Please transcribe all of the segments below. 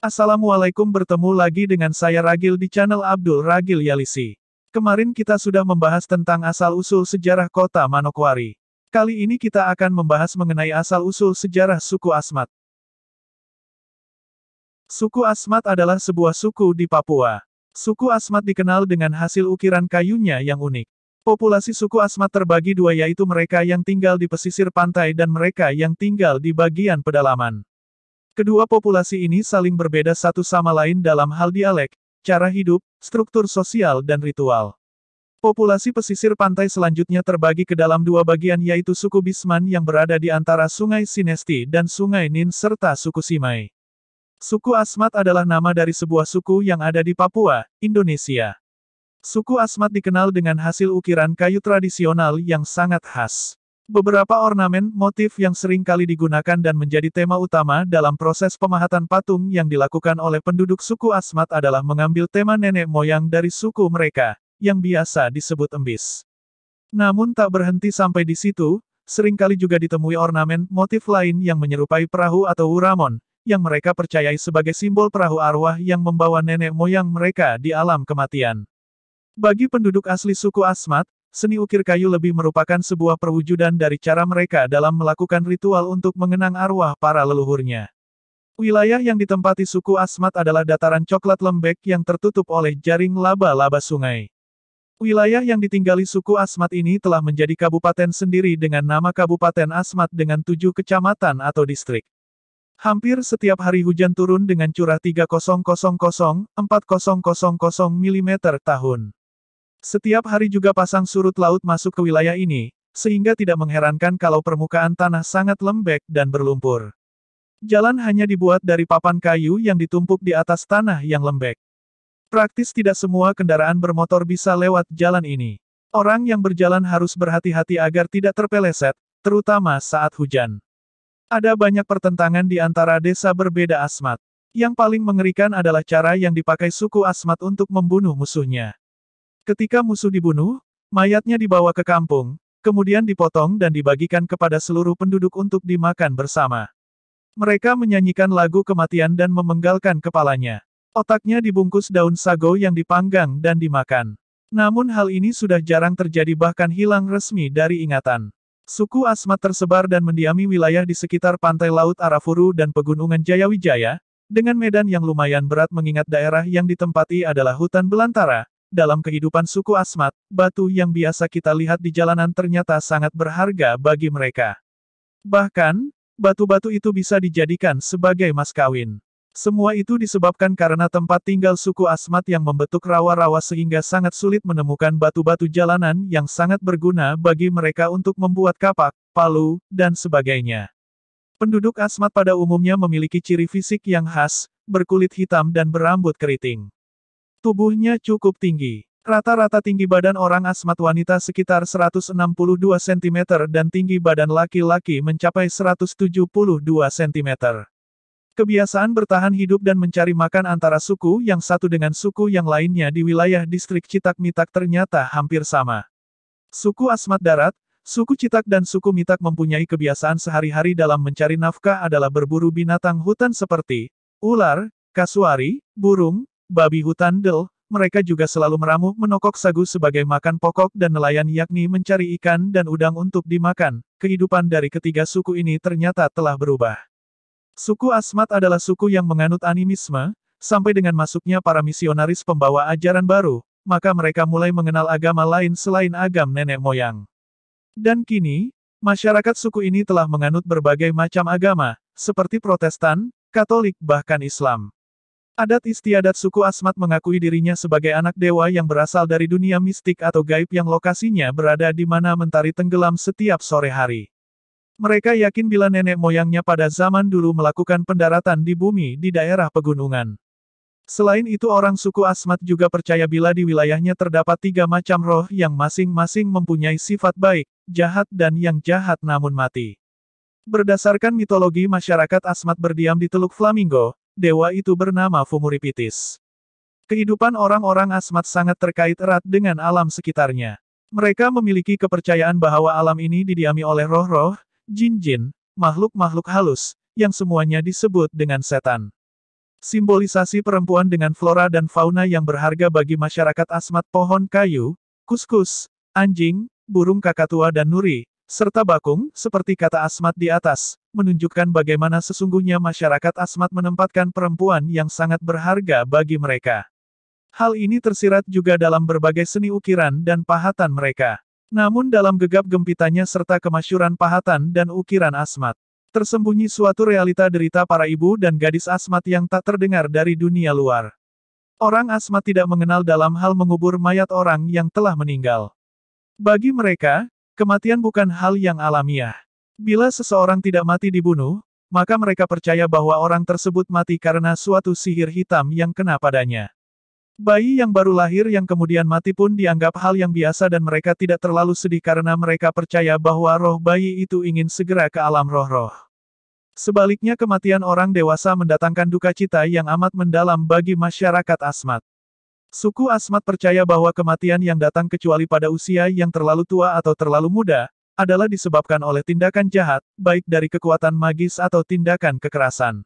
Assalamualaikum bertemu lagi dengan saya Ragil di channel Abdul Ragil Yalisi. Kemarin kita sudah membahas tentang asal-usul sejarah kota Manokwari. Kali ini kita akan membahas mengenai asal-usul sejarah suku Asmat. Suku Asmat adalah sebuah suku di Papua. Suku Asmat dikenal dengan hasil ukiran kayunya yang unik. Populasi suku Asmat terbagi dua yaitu mereka yang tinggal di pesisir pantai dan mereka yang tinggal di bagian pedalaman. Kedua populasi ini saling berbeda satu sama lain dalam hal dialek, cara hidup, struktur sosial dan ritual. Populasi pesisir pantai selanjutnya terbagi ke dalam dua bagian yaitu suku Bisman yang berada di antara sungai Sinesti dan sungai Nin serta suku Simai. Suku Asmat adalah nama dari sebuah suku yang ada di Papua, Indonesia. Suku Asmat dikenal dengan hasil ukiran kayu tradisional yang sangat khas. Beberapa ornamen, motif yang sering kali digunakan dan menjadi tema utama dalam proses pemahatan patung yang dilakukan oleh penduduk suku Asmat adalah mengambil tema nenek moyang dari suku mereka, yang biasa disebut embis. Namun tak berhenti sampai di situ, seringkali juga ditemui ornamen, motif lain yang menyerupai perahu atau uramon, yang mereka percayai sebagai simbol perahu arwah yang membawa nenek moyang mereka di alam kematian. Bagi penduduk asli suku Asmat, Seni ukir kayu lebih merupakan sebuah perwujudan dari cara mereka dalam melakukan ritual untuk mengenang arwah para leluhurnya. Wilayah yang ditempati suku Asmat adalah dataran coklat lembek yang tertutup oleh jaring laba-laba sungai. Wilayah yang ditinggali suku Asmat ini telah menjadi kabupaten sendiri dengan nama Kabupaten Asmat dengan tujuh kecamatan atau distrik. Hampir setiap hari hujan turun dengan curah 3000-4000 mm tahun. Setiap hari juga pasang surut laut masuk ke wilayah ini, sehingga tidak mengherankan kalau permukaan tanah sangat lembek dan berlumpur. Jalan hanya dibuat dari papan kayu yang ditumpuk di atas tanah yang lembek. Praktis tidak semua kendaraan bermotor bisa lewat jalan ini. Orang yang berjalan harus berhati-hati agar tidak terpeleset, terutama saat hujan. Ada banyak pertentangan di antara desa berbeda Asmat. Yang paling mengerikan adalah cara yang dipakai suku Asmat untuk membunuh musuhnya. Ketika musuh dibunuh, mayatnya dibawa ke kampung, kemudian dipotong dan dibagikan kepada seluruh penduduk untuk dimakan bersama. Mereka menyanyikan lagu kematian dan memenggalkan kepalanya. Otaknya dibungkus daun sago yang dipanggang dan dimakan. Namun hal ini sudah jarang terjadi bahkan hilang resmi dari ingatan. Suku Asmat tersebar dan mendiami wilayah di sekitar pantai laut Arafuru dan pegunungan Jayawijaya, dengan medan yang lumayan berat mengingat daerah yang ditempati adalah hutan belantara, dalam kehidupan suku Asmat, batu yang biasa kita lihat di jalanan ternyata sangat berharga bagi mereka. Bahkan, batu-batu itu bisa dijadikan sebagai mas kawin. Semua itu disebabkan karena tempat tinggal suku Asmat yang membentuk rawa-rawa sehingga sangat sulit menemukan batu-batu jalanan yang sangat berguna bagi mereka untuk membuat kapak, palu, dan sebagainya. Penduduk Asmat pada umumnya memiliki ciri fisik yang khas, berkulit hitam dan berambut keriting. Tubuhnya cukup tinggi. Rata-rata tinggi badan orang asmat wanita sekitar 162 cm dan tinggi badan laki-laki mencapai 172 cm. Kebiasaan bertahan hidup dan mencari makan antara suku yang satu dengan suku yang lainnya di wilayah distrik Citak Mitak ternyata hampir sama. Suku asmat darat, suku Citak dan suku Mitak mempunyai kebiasaan sehari-hari dalam mencari nafkah adalah berburu binatang hutan seperti ular, kasuari, burung, babi hutan del, mereka juga selalu meramu menokok sagu sebagai makan pokok dan nelayan yakni mencari ikan dan udang untuk dimakan. Kehidupan dari ketiga suku ini ternyata telah berubah. Suku Asmat adalah suku yang menganut animisme, sampai dengan masuknya para misionaris pembawa ajaran baru, maka mereka mulai mengenal agama lain selain agam nenek moyang. Dan kini, masyarakat suku ini telah menganut berbagai macam agama, seperti protestan, katolik bahkan Islam. Adat istiadat suku Asmat mengakui dirinya sebagai anak dewa yang berasal dari dunia mistik atau gaib yang lokasinya berada di mana mentari tenggelam setiap sore hari. Mereka yakin bila nenek moyangnya pada zaman dulu melakukan pendaratan di bumi di daerah pegunungan. Selain itu orang suku Asmat juga percaya bila di wilayahnya terdapat tiga macam roh yang masing-masing mempunyai sifat baik, jahat dan yang jahat namun mati. Berdasarkan mitologi masyarakat Asmat berdiam di Teluk Flamingo, dewa itu bernama Fumuripitis. Kehidupan orang-orang asmat sangat terkait erat dengan alam sekitarnya. Mereka memiliki kepercayaan bahwa alam ini didiami oleh roh-roh, jin-jin, makhluk-makhluk halus, yang semuanya disebut dengan setan. Simbolisasi perempuan dengan flora dan fauna yang berharga bagi masyarakat asmat pohon kayu, kuskus, anjing, burung kakatua dan nuri, serta bakung, seperti kata Asmat di atas, menunjukkan bagaimana sesungguhnya masyarakat Asmat menempatkan perempuan yang sangat berharga bagi mereka. Hal ini tersirat juga dalam berbagai seni ukiran dan pahatan mereka. Namun dalam gegap gempitanya serta kemasyuran pahatan dan ukiran Asmat, tersembunyi suatu realita derita para ibu dan gadis Asmat yang tak terdengar dari dunia luar. Orang Asmat tidak mengenal dalam hal mengubur mayat orang yang telah meninggal. Bagi mereka, Kematian bukan hal yang alamiah. Bila seseorang tidak mati dibunuh, maka mereka percaya bahwa orang tersebut mati karena suatu sihir hitam yang kena padanya. Bayi yang baru lahir yang kemudian mati pun dianggap hal yang biasa dan mereka tidak terlalu sedih karena mereka percaya bahwa roh bayi itu ingin segera ke alam roh-roh. Sebaliknya kematian orang dewasa mendatangkan duka cita yang amat mendalam bagi masyarakat Asmat. Suku Asmat percaya bahwa kematian yang datang kecuali pada usia yang terlalu tua atau terlalu muda, adalah disebabkan oleh tindakan jahat, baik dari kekuatan magis atau tindakan kekerasan.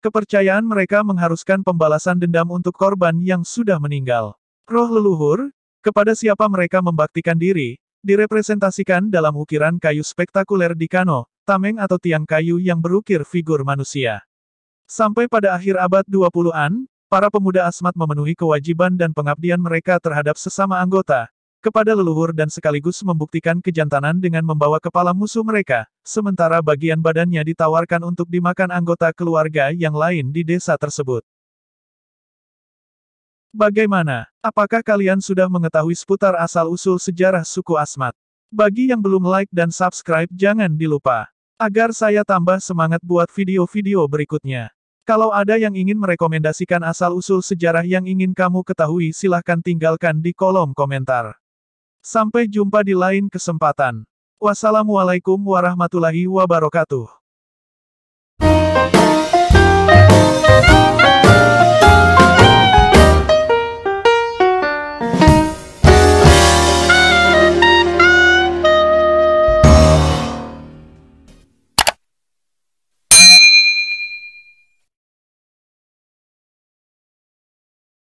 Kepercayaan mereka mengharuskan pembalasan dendam untuk korban yang sudah meninggal. Roh leluhur, kepada siapa mereka membaktikan diri, direpresentasikan dalam ukiran kayu spektakuler di kano, tameng atau tiang kayu yang berukir figur manusia. Sampai pada akhir abad 20-an, Para pemuda asmat memenuhi kewajiban dan pengabdian mereka terhadap sesama anggota, kepada leluhur dan sekaligus membuktikan kejantanan dengan membawa kepala musuh mereka, sementara bagian badannya ditawarkan untuk dimakan anggota keluarga yang lain di desa tersebut. Bagaimana? Apakah kalian sudah mengetahui seputar asal-usul sejarah suku Asmat? Bagi yang belum like dan subscribe jangan dilupa. Agar saya tambah semangat buat video-video berikutnya. Kalau ada yang ingin merekomendasikan asal-usul sejarah yang ingin kamu ketahui silahkan tinggalkan di kolom komentar. Sampai jumpa di lain kesempatan. Wassalamualaikum warahmatullahi wabarakatuh.